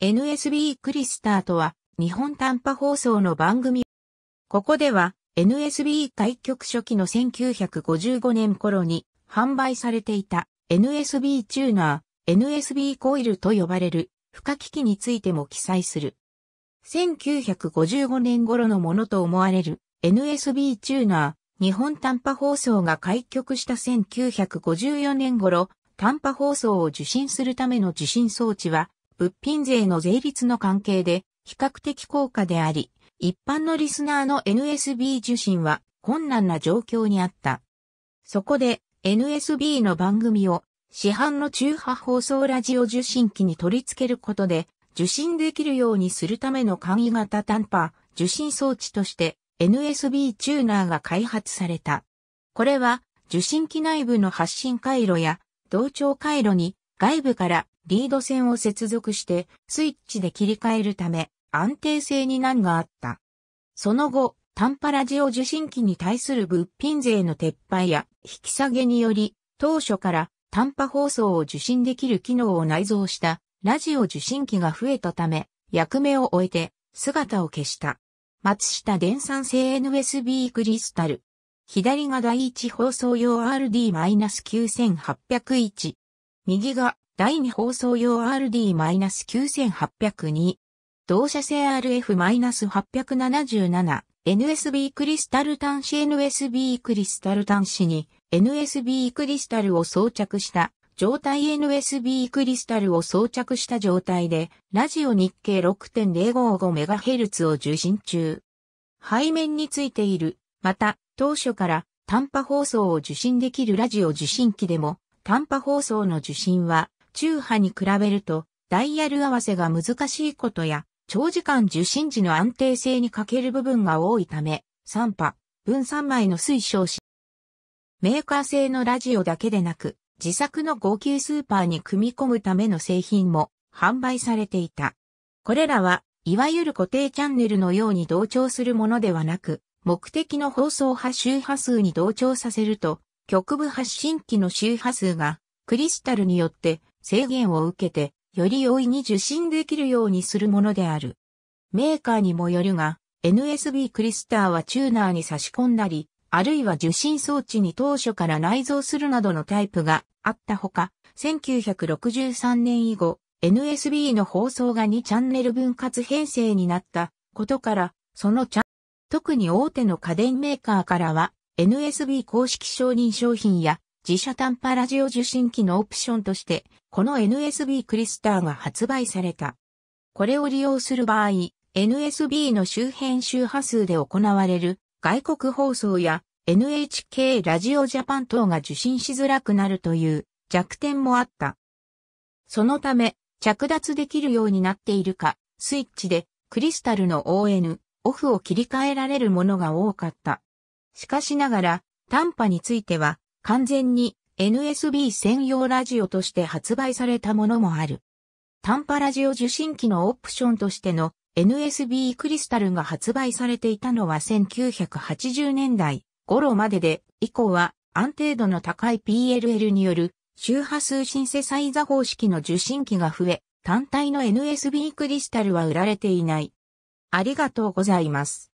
NSB クリスターとは日本短波放送の番組。ここでは NSB 開局初期の1955年頃に販売されていた NSB チューナー、NSB コイルと呼ばれる付加機器についても記載する。1955年頃のものと思われる NSB チューナー、日本短波放送が開局した1954年頃、短波放送を受信するための受信装置は物品税の税率の関係で比較的高価であり、一般のリスナーの NSB 受信は困難な状況にあった。そこで NSB の番組を市販の中波放送ラジオ受信機に取り付けることで受信できるようにするための簡易型短波受信装置として NSB チューナーが開発された。これは受信機内部の発信回路や同調回路に外部からリード線を接続してスイッチで切り替えるため安定性に難があった。その後、短波ラジオ受信機に対する物品税の撤廃や引き下げにより、当初から短波放送を受信できる機能を内蔵したラジオ受信機が増えたため、役目を終えて姿を消した。松下電産製 NSB クリスタル。左が第一放送用 RD-9801。右が第2放送用 RD-9802、同社製 RF-877、NSB クリスタル端子 NSB クリスタル端子に NSB クリスタルを装着した状態 NSB クリスタルを装着した状態でラジオ日経 6.055MHz を受信中。背面についている、また当初から短波放送を受信できるラジオ受信機でも短波放送の受信は、中波に比べると、ダイヤル合わせが難しいことや、長時間受信時の安定性に欠ける部分が多いため、3波、分散米の推奨し、メーカー製のラジオだけでなく、自作の号泣スーパーに組み込むための製品も販売されていた。これらは、いわゆる固定チャンネルのように同調するものではなく、目的の放送波周波数に同調させると、極部発信機の周波数がクリスタルによって制限を受けてより容易に受信できるようにするものである。メーカーにもよるが NSB クリスターはチューナーに差し込んだり、あるいは受信装置に当初から内蔵するなどのタイプがあったほか、1963年以後、NSB の放送が2チャンネル分割編成になったことから、そのチャン特に大手の家電メーカーからは、NSB 公式承認商品や自社短波ラジオ受信機のオプションとして、この NSB クリスターが発売された。これを利用する場合、NSB の周辺周波数で行われる外国放送や NHK ラジオジャパン等が受信しづらくなるという弱点もあった。そのため、着脱できるようになっているか、スイッチでクリスタルの ON、オフを切り替えられるものが多かった。しかしながら、短波については、完全に NSB 専用ラジオとして発売されたものもある。短波ラジオ受信機のオプションとしての NSB クリスタルが発売されていたのは1980年代頃までで、以降は安定度の高い PLL による周波数シンセサイザ方式の受信機が増え、単体の NSB クリスタルは売られていない。ありがとうございます。